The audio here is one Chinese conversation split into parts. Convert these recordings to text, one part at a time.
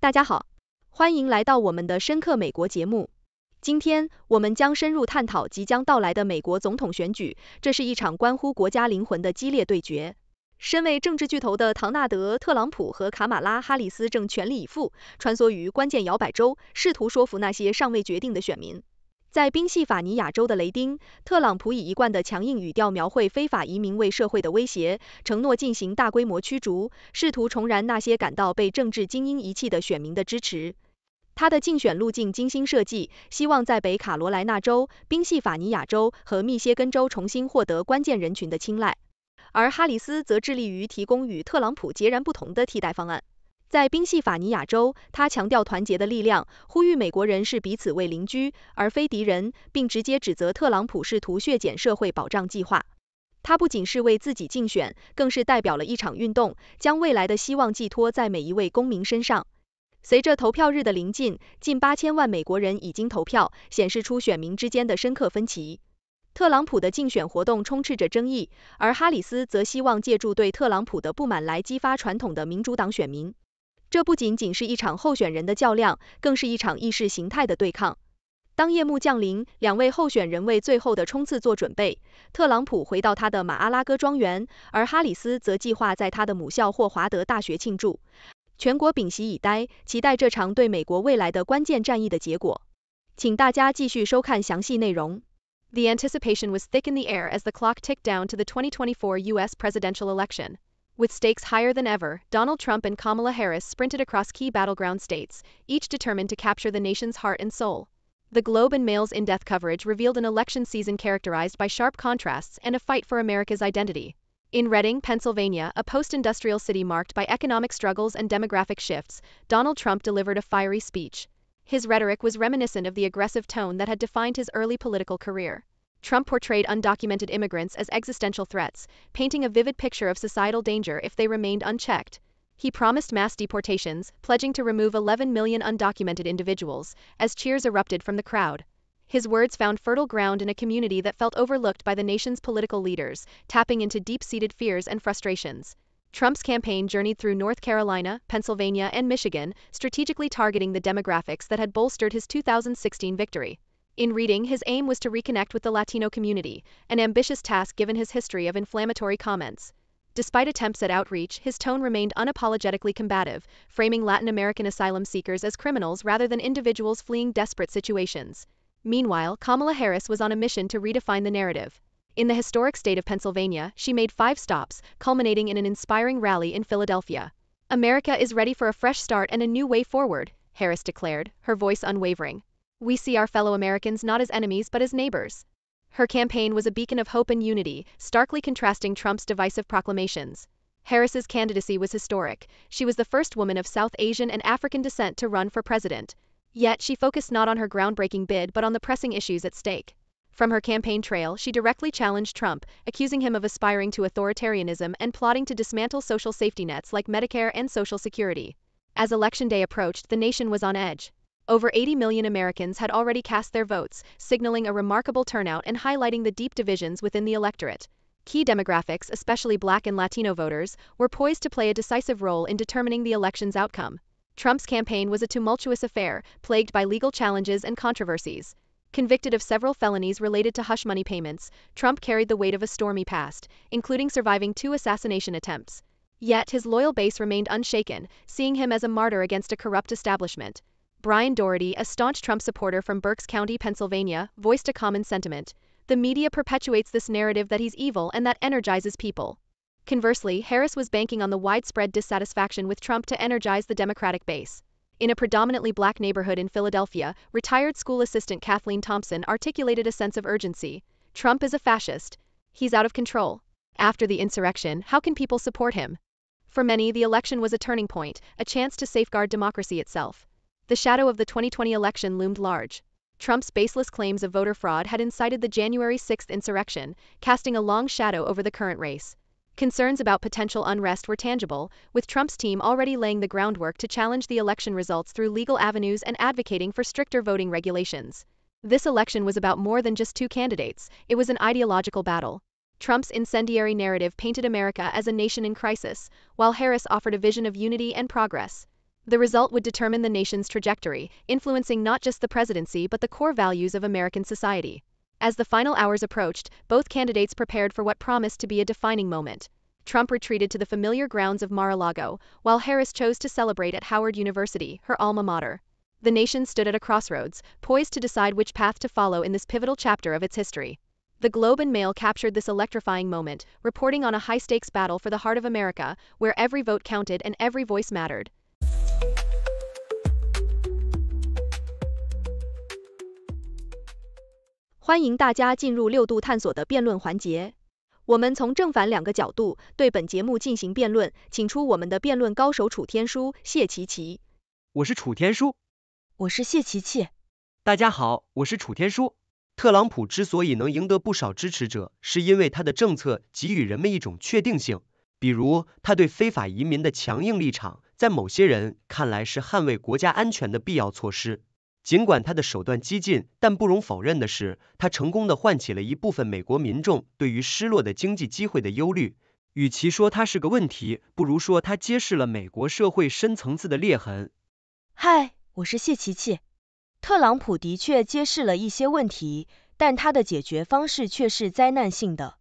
大家好，欢迎来到我们的深刻美国节目。今天，我们将深入探讨即将到来的美国总统选举，这是一场关乎国家灵魂的激烈对决。身为政治巨头的唐纳德·特朗普和卡马拉·哈里斯正全力以赴，穿梭于关键摇摆州，试图说服那些尚未决定的选民。在宾夕法尼亚州的雷丁，特朗普以一贯的强硬语调描绘非法移民为社会的威胁，承诺进行大规模驱逐，试图重燃那些感到被政治精英遗弃的选民的支持。他的竞选路径精心设计，希望在北卡罗来纳州、宾夕法尼亚州和密歇根州重新获得关键人群的青睐。而哈里斯则致力于提供与特朗普截然不同的替代方案。在宾夕法尼亚州，他强调团结的力量，呼吁美国人是彼此为邻居而非敌人，并直接指责特朗普试图削减社会保障计划。他不仅是为自己竞选，更是代表了一场运动，将未来的希望寄托在每一位公民身上。随着投票日的临近，近八千万美国人已经投票，显示出选民之间的深刻分歧。特朗普的竞选活动充斥着争议，而哈里斯则希望借助对特朗普的不满来激发传统的民主党选民。这不仅仅是一场候选人的较量，更是一场意识形态的对抗。当夜幕降临，两位候选人为最后的冲刺做准备。特朗普回到他的马阿拉哥庄园，而哈里斯则计划在他的母校霍华德大学庆祝。全国屏息以待，期待这场对美国未来的关键战役的结果。请大家继续收看详细内容。The anticipation was thick in the air as the clock ticked down to the 2024 U.S. presidential election. With stakes higher than ever, Donald Trump and Kamala Harris sprinted across key battleground states, each determined to capture the nation's heart and soul. The Globe and Mail's in depth coverage revealed an election season characterized by sharp contrasts and a fight for America's identity. In Reading, Pennsylvania, a post industrial city marked by economic struggles and demographic shifts, Donald Trump delivered a fiery speech. His rhetoric was reminiscent of the aggressive tone that had defined his early political career. Trump portrayed undocumented immigrants as existential threats, painting a vivid picture of societal danger if they remained unchecked. He promised mass deportations, pledging to remove 11 million undocumented individuals, as cheers erupted from the crowd. His words found fertile ground in a community that felt overlooked by the nation's political leaders, tapping into deep-seated fears and frustrations. Trump's campaign journeyed through North Carolina, Pennsylvania, and Michigan, strategically targeting the demographics that had bolstered his 2016 victory. In reading, his aim was to reconnect with the Latino community, an ambitious task given his history of inflammatory comments. Despite attempts at outreach, his tone remained unapologetically combative, framing Latin American asylum seekers as criminals rather than individuals fleeing desperate situations. Meanwhile, Kamala Harris was on a mission to redefine the narrative. In the historic state of Pennsylvania, she made five stops, culminating in an inspiring rally in Philadelphia. America is ready for a fresh start and a new way forward, Harris declared, her voice unwavering. We see our fellow Americans not as enemies but as neighbors. Her campaign was a beacon of hope and unity, starkly contrasting Trump's divisive proclamations. Harris's candidacy was historic. She was the first woman of South Asian and African descent to run for president. Yet she focused not on her groundbreaking bid but on the pressing issues at stake. From her campaign trail, she directly challenged Trump, accusing him of aspiring to authoritarianism and plotting to dismantle social safety nets like Medicare and Social Security. As Election Day approached, the nation was on edge over 80 million Americans had already cast their votes, signaling a remarkable turnout and highlighting the deep divisions within the electorate. Key demographics, especially black and Latino voters, were poised to play a decisive role in determining the election's outcome. Trump's campaign was a tumultuous affair, plagued by legal challenges and controversies. Convicted of several felonies related to hush money payments, Trump carried the weight of a stormy past, including surviving two assassination attempts. Yet his loyal base remained unshaken, seeing him as a martyr against a corrupt establishment. Brian Doherty, a staunch Trump supporter from Berks County, Pennsylvania, voiced a common sentiment. The media perpetuates this narrative that he's evil and that energizes people. Conversely, Harris was banking on the widespread dissatisfaction with Trump to energize the Democratic base. In a predominantly black neighborhood in Philadelphia, retired school assistant Kathleen Thompson articulated a sense of urgency. Trump is a fascist. He's out of control. After the insurrection, how can people support him? For many, the election was a turning point, a chance to safeguard democracy itself. The shadow of the 2020 election loomed large. Trump's baseless claims of voter fraud had incited the January 6 insurrection, casting a long shadow over the current race. Concerns about potential unrest were tangible, with Trump's team already laying the groundwork to challenge the election results through legal avenues and advocating for stricter voting regulations. This election was about more than just two candidates, it was an ideological battle. Trump's incendiary narrative painted America as a nation in crisis, while Harris offered a vision of unity and progress. The result would determine the nation's trajectory, influencing not just the presidency but the core values of American society. As the final hours approached, both candidates prepared for what promised to be a defining moment. Trump retreated to the familiar grounds of Mar-a-Lago, while Harris chose to celebrate at Howard University, her alma mater. The nation stood at a crossroads, poised to decide which path to follow in this pivotal chapter of its history. The Globe and Mail captured this electrifying moment, reporting on a high-stakes battle for the heart of America, where every vote counted and every voice mattered. 欢迎大家进入六度探索的辩论环节。我们从正反两个角度对本节目进行辩论，请出我们的辩论高手楚天舒、谢琪琪。我是楚天舒，我是谢琪琪。大家好，我是楚天舒。特朗普之所以能赢得不少支持者，是因为他的政策给予人们一种确定性。比如，他对非法移民的强硬立场，在某些人看来是捍卫国家安全的必要措施。尽管他的手段激进，但不容否认的是，他成功的唤起了一部分美国民众对于失落的经济机会的忧虑。与其说他是个问题，不如说他揭示了美国社会深层次的裂痕。嗨，我是谢琪琪。特朗普的确揭示了一些问题，但他的解决方式却是灾难性的。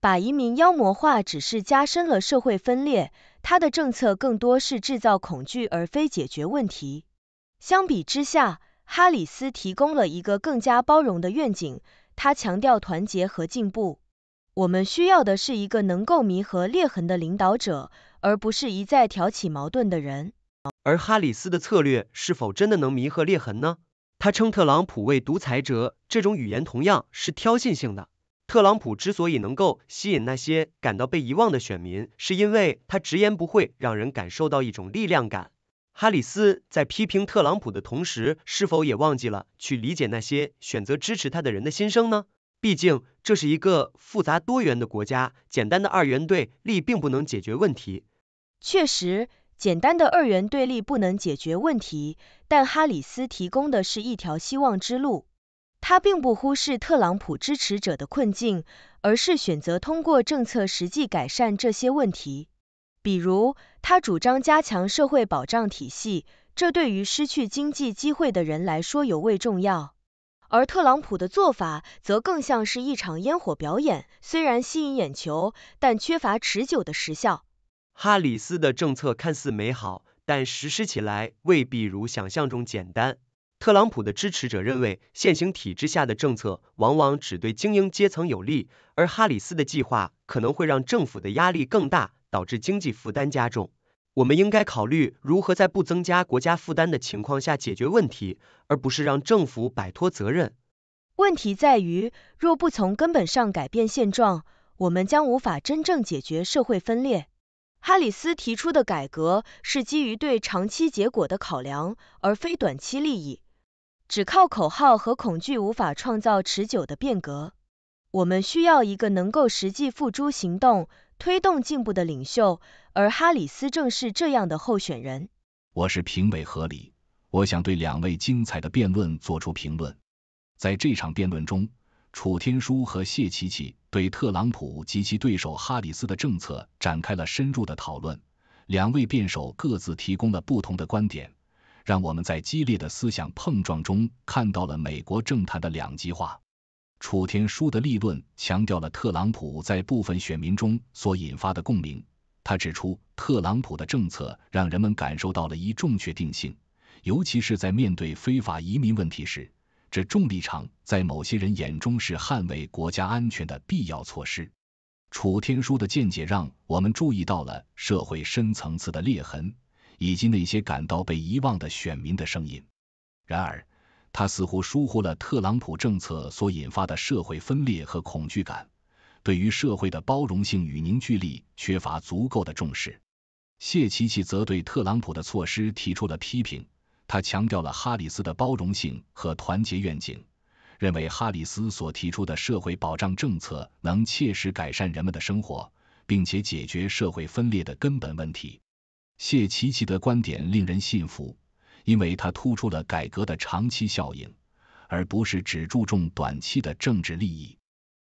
把移民妖魔化，只是加深了社会分裂。他的政策更多是制造恐惧，而非解决问题。相比之下，哈里斯提供了一个更加包容的愿景，他强调团结和进步。我们需要的是一个能够弥合裂痕的领导者，而不是一再挑起矛盾的人。而哈里斯的策略是否真的能弥合裂痕呢？他称特朗普为独裁者，这种语言同样是挑衅性的。特朗普之所以能够吸引那些感到被遗忘的选民，是因为他直言不讳，让人感受到一种力量感。哈里斯在批评特朗普的同时，是否也忘记了去理解那些选择支持他的人的心声呢？毕竟这是一个复杂多元的国家，简单的二元对立并不能解决问题。确实，简单的二元对立不能解决问题，但哈里斯提供的是一条希望之路。他并不忽视特朗普支持者的困境，而是选择通过政策实际改善这些问题。比如，他主张加强社会保障体系，这对于失去经济机会的人来说尤为重要。而特朗普的做法则更像是一场烟火表演，虽然吸引眼球，但缺乏持久的实效。哈里斯的政策看似美好，但实施起来未必如想象中简单。特朗普的支持者认为，现行体制下的政策往往只对精英阶层有利，而哈里斯的计划可能会让政府的压力更大。导致经济负担加重，我们应该考虑如何在不增加国家负担的情况下解决问题，而不是让政府摆脱责任。问题在于，若不从根本上改变现状，我们将无法真正解决社会分裂。哈里斯提出的改革是基于对长期结果的考量，而非短期利益。只靠口号和恐惧无法创造持久的变革。我们需要一个能够实际付诸行动。推动进步的领袖，而哈里斯正是这样的候选人。我是评委合理，我想对两位精彩的辩论做出评论。在这场辩论中，楚天舒和谢琪琪对特朗普及其对手哈里斯的政策展开了深入的讨论。两位辩手各自提供了不同的观点，让我们在激烈的思想碰撞中看到了美国政坛的两极化。楚天舒的立论强调了特朗普在部分选民中所引发的共鸣。他指出，特朗普的政策让人们感受到了一重确定性，尤其是在面对非法移民问题时，这重立场在某些人眼中是捍卫国家安全的必要措施。楚天舒的见解让我们注意到了社会深层次的裂痕，以及那些感到被遗忘的选民的声音。然而，他似乎疏忽了特朗普政策所引发的社会分裂和恐惧感，对于社会的包容性与凝聚力缺乏足够的重视。谢奇奇则对特朗普的措施提出了批评，他强调了哈里斯的包容性和团结愿景，认为哈里斯所提出的社会保障政策能切实改善人们的生活，并且解决社会分裂的根本问题。谢奇奇的观点令人信服。因为他突出了改革的长期效应，而不是只注重短期的政治利益。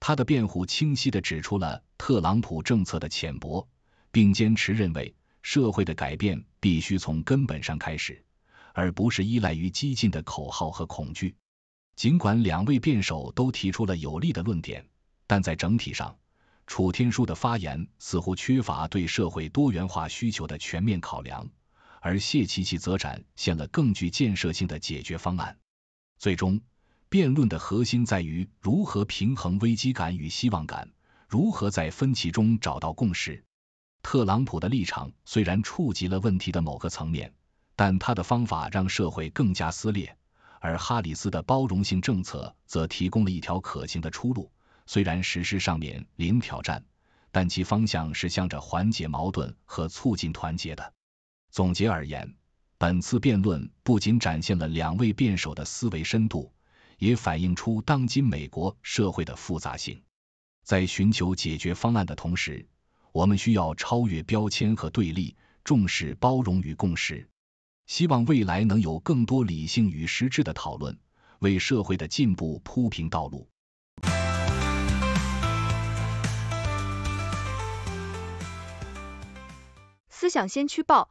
他的辩护清晰地指出了特朗普政策的浅薄，并坚持认为社会的改变必须从根本上开始，而不是依赖于激进的口号和恐惧。尽管两位辩手都提出了有力的论点，但在整体上，楚天舒的发言似乎缺乏对社会多元化需求的全面考量。而谢奇奇则展现了更具建设性的解决方案。最终，辩论的核心在于如何平衡危机感与希望感，如何在分歧中找到共识。特朗普的立场虽然触及了问题的某个层面，但他的方法让社会更加撕裂；而哈里斯的包容性政策则提供了一条可行的出路。虽然实施上面零挑战，但其方向是向着缓解矛盾和促进团结的。总结而言，本次辩论不仅展现了两位辩手的思维深度，也反映出当今美国社会的复杂性。在寻求解决方案的同时，我们需要超越标签和对立，重视包容与共识。希望未来能有更多理性与实质的讨论，为社会的进步铺平道路。思想先驱报。